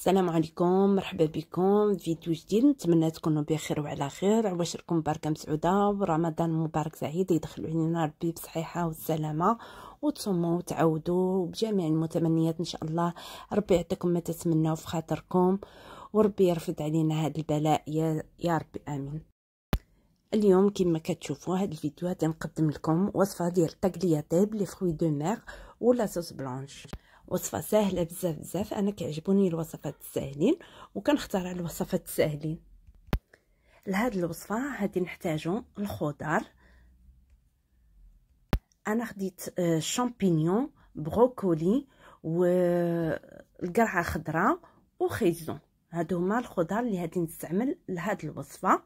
السلام عليكم مرحبا بكم فيديو جديد نتمنى تكونوا بخير وعلى خير عواشركم بركه مسعوده ورمضان مبارك سعيد يدخلوا علينا ربي بصحيحه والسلامه وتصوموا وتعودوا بجميع المتمنيات ان شاء الله ربي يعطيكم ما تتمنوا في خاطركم وربي يرفض علينا هذا البلاء يا, يا ربي امين اليوم كما كتشوفوا هذا الفيديو غنقدم لكم وصفه ديال طيب لي فروي دو مير ولا صوص بلانش وصفه سهله بزاف بزاف انا كيعجبوني الوصفات الساهلين وكنختار الوصفات الساهلين لهاد الوصفه غادي نحتاجو الخضر انا خديت شامبينيون آه، بروكولي والقرعه آه، خضراء وخيزون هادو هما الخضر اللي غادي نستعمل لهاد الوصفه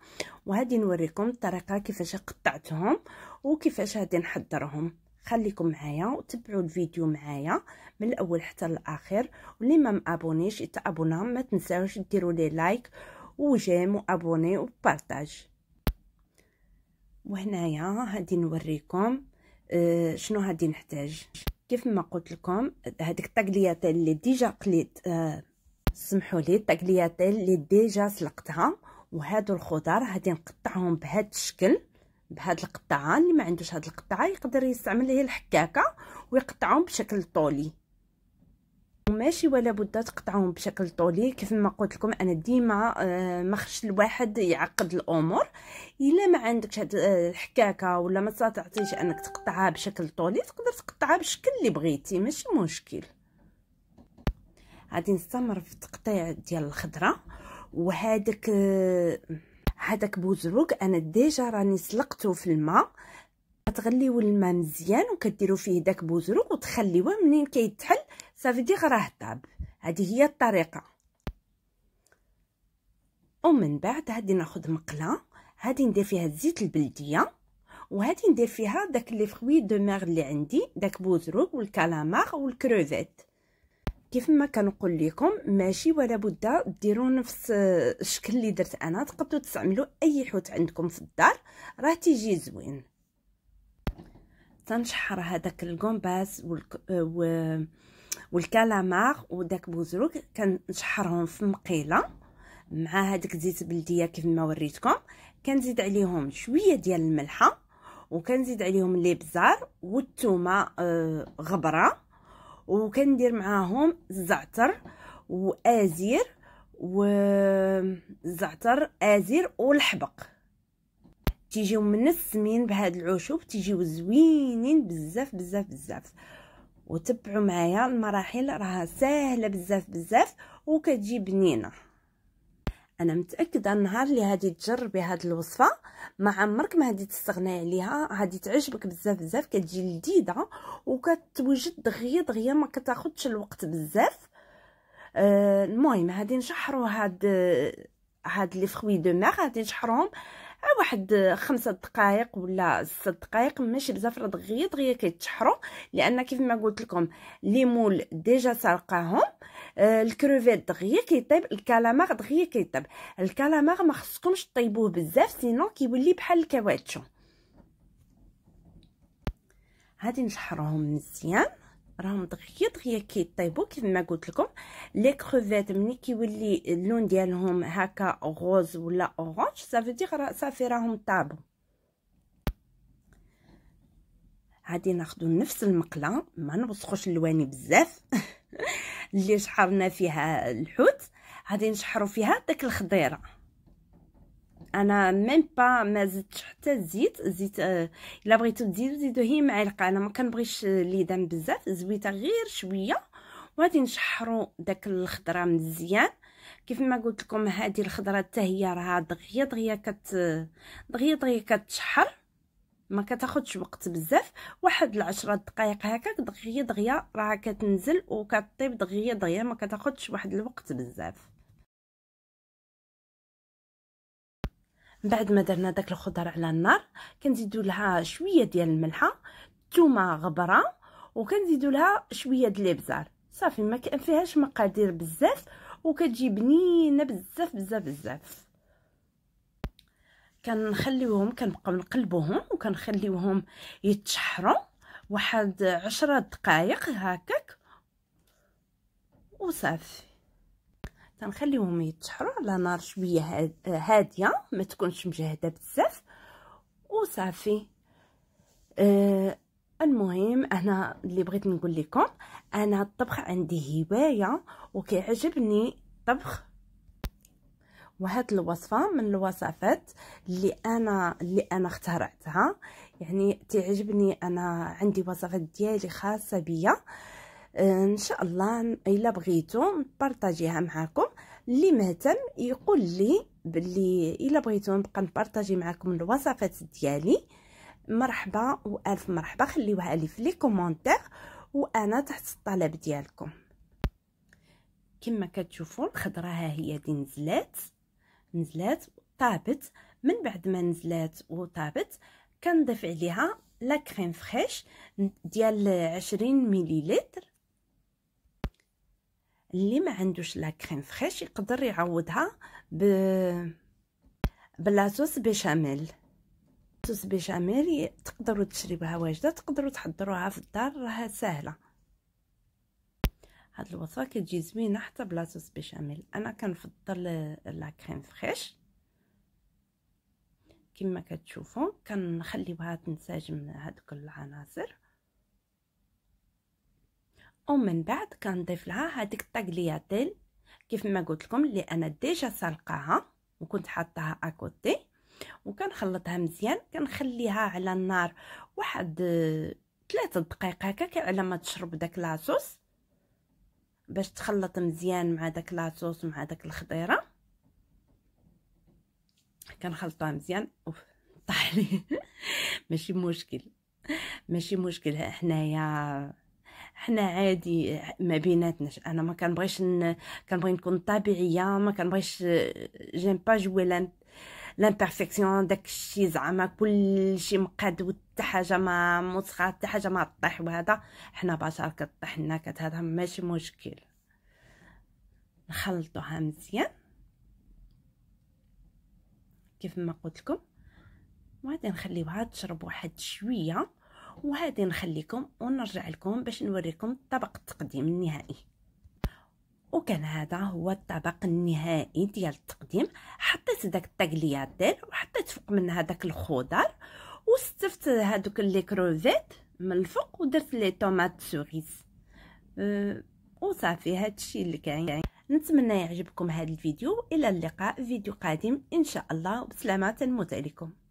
وغادي نوريكم الطريقه كيفاش قطعتهم وكيفاش غادي نحضرهم خليكم معايا وتبعوا الفيديو معايا من الاول حتى الاخر واللي ما مابونيش يتابونا ما تنساوش ديروا لي لايك وجيم وابوني وبارتاج وهنايا غادي نوريكم آه، شنو غادي نحتاج كيف ما قلت لكم هذيك التقلياتيل اللي ديجا قليت آه، سمحوا لي التقلياتيل اللي ديجا سلقتها وهادو الخضر غادي نقطعهم بهذا الشكل بهاد القطعان اللي ما عندوش هاد القطعه يقدر يستعمل هي الحكاكه ويقطعهم بشكل طولي ماشي ولا بد تقطعهم بشكل طولي كيف ما قلت لكم انا ديما آه ما خش الواحد يعقد الامور الا ما عندكش هاد آه، الحكاكه ولا ما تعطيش انك تقطعها بشكل طولي تقدر تقطعها بالشكل اللي بغيتي ماشي مشكل غادي نستمر في التقطيع ديال الخضره وهذاك آه، هذاك بوزروك انا ديجا راني سلقته في الماء كتغليو الماء مزيان وكديروا فيه داك بوزروك وتخليوه منين كيتحل صافي دي راه طاب هذه هي الطريقه ومن بعد هادي ناخذ مقله هادي ندير فيها الزيت البلديه وهادي ندير فيها داك لي فروي دو مير اللي عندي داك بوزروك والكالامار والكروفيت كيف ما كنقول لكم ماشي ولا بد ديروا نفس آه، الشكل اللي درت انا تقدروا تستعملوا اي حوت عندكم في الدار راه تيجي زوين تنشحر هذاك الكومباس والك... آه، و... والكالامار وداك بوزروك كنشحرهم في مقيله مع هذاك الزيت بلديه كيف ما وريتكم كنزيد عليهم شويه ديال الملحه وكنزيد عليهم الابزار والثومه آه، غبره وكندير معاهم الزعتر وازير الزعتر ازير والحبق تيجيو منسمين بهاد العشوب تيجيو زوينين بزاف بزاف بزاف وتبعوا معايا المراحل راها ساهله بزاف بزاف وكتجي بنينه انا متاكده النهار اللي غادي تجربي هذه الوصفه ما عمرك ما غادي تستغني عليها غادي تعجبك بزاف بزاف كتجي لذيذه وكتوجد دغيا دغيا ما كتاخذش الوقت بزاف آه المهم غادي نشحروا هاد هاد لي فروي دو مير غادي نشحرهم واحد آه، خمسة دقائق ولا ست دقائق ماشي بزاف راه دغيا دغيا كيتشحروا لان كيف ما قلت لكم ليمول ديجا سرقاهم آه، الكروفيت دغيا كيطيب الكالامار دغيا كيطيب الكالامار ما خصكمش طيبوه بزاف سينو كيولي بحال الكواتشو هادي نشحروهم مزيان راهم دغيا دغيا كيطيبو كيما قلت لكم لي كروفيت ملي كيولي اللون ديالهم هكا غوز ولا اورانج صافي دير صافي راهم طابو غادي ناخذ نفس المقله ما نوسخوش اللواني بزاف اللي شحرنا فيها الحوت غادي نشحروا فيها داك الخضيره انا ميم با ما زدتش حتى الزيت زيت آه، الا آه بغيتو تزيدو زيدو هي معلقه انا ما كنبغيش ليدان بزاف زويته غير شويه وغادي نشحروا داك الخضره مزيان كيف ما قلت لكم هذه الخضره حتى هي راها دغيا دغيا كت دغيا دغيا كتشحر ما كتاخذش وقت بزاف واحد العشرة دقائق هكاك دغيا دغيا راها كتنزل وكطيب دغيا دغيا ما كتاخذش واحد الوقت بزاف من بعد ما درنا داك الخضر على النار كنزيدو لها شويه ديال الملحه ثومه غبره وكنزيدو لها شويه د الابزار صافي ما كان فيهاش مقادير بزاف وكتجي بنينه بزاف بزاف بزاف كنخليوهم كنبقاو نقلبوهم وكنخليوهم يتشحروا واحد عشرة دقائق هكاك وصافي كنخليهم يتحروا على نار شويه هاديه ما تكونش مجهده بزاف وصافي أه المهم انا اللي بغيت نقول لكم انا الطبخ عندي هوايه وكيعجبني الطبخ وهاد الوصفه من الوصفات اللي انا اللي انا اخترعتها يعني تعجبني انا عندي وصفات ديالي خاصه بيا أه ان شاء الله الا بغيتو نبارطاجيها معاكم اللي مهتم يقول لي باللي الا بغيتو نبقى نبارطاجي معاكم الوصفات ديالي مرحبا والف مرحبا خليوها لي في لي كومونتير وانا تحت الطلب ديالكم كما كتشوفوا الخضره ها هي دي نزلات نزلات طابت من بعد ما نزلات وطابت كنضيف عليها لا كريم فريش ديال 20 مليلتر اللي ما عندوش لا كريم فريش يقدر يعوضها ب بلاصوص بيشاميل صوص بيشاميل تقدروا تشربها واجده تقدروا تحضروها في الدار راها سهله هاد الوصفه كتجي زوينه حتى بلاصوص بيشاميل انا كنفضل لا كريم فريش كما كتشوفوا كنخليوها تنسجم هادوك العناصر ومن بعد كنضيف لها هذيك الطاغلياتيل كيف ما قلت لكم اللي انا ديجا سلقاها وكنت حاطاها اكوتي وكنخلطها مزيان كنخليها على النار واحد ثلاثة دقائق هكا على ما تشرب داك لاصوص باش تخلط مزيان مع داك لاصوص مع داك الخضيره كنخلطوها مزيان اوف طاح لي ماشي مشكل ماشي مشكل حنايا حنا عادي ما بيناتناش انا ما كنبغيش ن... كنبغي نكون طبيعيه ما كنبغيش جيم با جوي لامبيرفيكسيون داك الشيء زعما كلشي مقاد وحتى حاجه ما مسخه حتى حاجه ما طيح وهذا حنا بشر كطيح لنا كتهضر ماشي مشكل نخلطوها مزيان كيف ما قلت لكم وغادي نخليوها تشرب واحد شويه وهذه نخليكم ونرجع لكم باش نوريكم طبق التقديم النهائي وكان هذا هو الطبق النهائي ديال التقديم حطيت داك التقليه وحطيت فوق منها داك الخضر وستفت هذوك لي كروفيت من الفوق ودرت لي طوماط سوريز أه وصافي هادشي اللي كاين نتمنى يعجبكم هذا الفيديو الى اللقاء فيديو قادم ان شاء الله وبسلامه تنموت عليكم